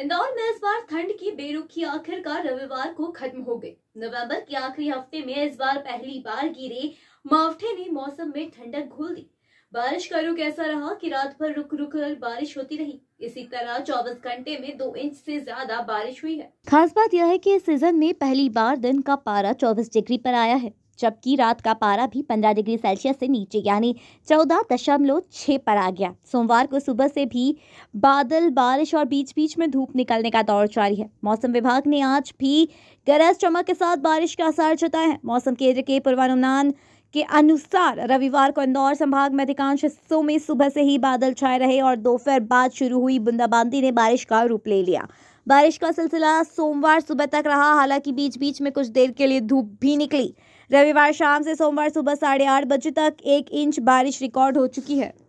इंदौर में इस बार ठंड की बेरुखी आखिरकार रविवार को खत्म हो गई नवंबर के आखिरी हफ्ते में इस बार पहली बार गिरे मावठे ने मौसम में ठंडक घोल दी बारिश का रुख ऐसा रहा कि रात भर रुक रुक कर बारिश होती रही इसी तरह 24 घंटे में दो इंच से ज्यादा बारिश हुई है खास बात यह है कि इस सीजन में पहली बार दिन का पारा 24 डिग्री पर आया है जबकि रात का पारा भी 15 डिग्री सेल्सियस से नीचे यानी चौदह दशमलव छः पर आ गया सोमवार को सुबह से भी बादल बारिश और बीच बीच में धूप निकलने का दौर जारी है मौसम विभाग ने आज भी गरज चमक के साथ बारिश का आसार जताया है मौसम केंद्र के पूर्वानुमान के अनुसार रविवार को इंदौर संभाग में अधिकांश हिस्सों में सुबह से ही बादल छाए रहे और दोपहर बाद शुरू हुई बूंदाबांदी ने बारिश का रूप ले लिया बारिश का सिलसिला सोमवार सुबह तक रहा हालांकि बीच बीच में कुछ देर के लिए धूप भी निकली रविवार शाम से सोमवार सुबह साढ़े आठ बजे तक एक इंच बारिश रिकॉर्ड हो चुकी है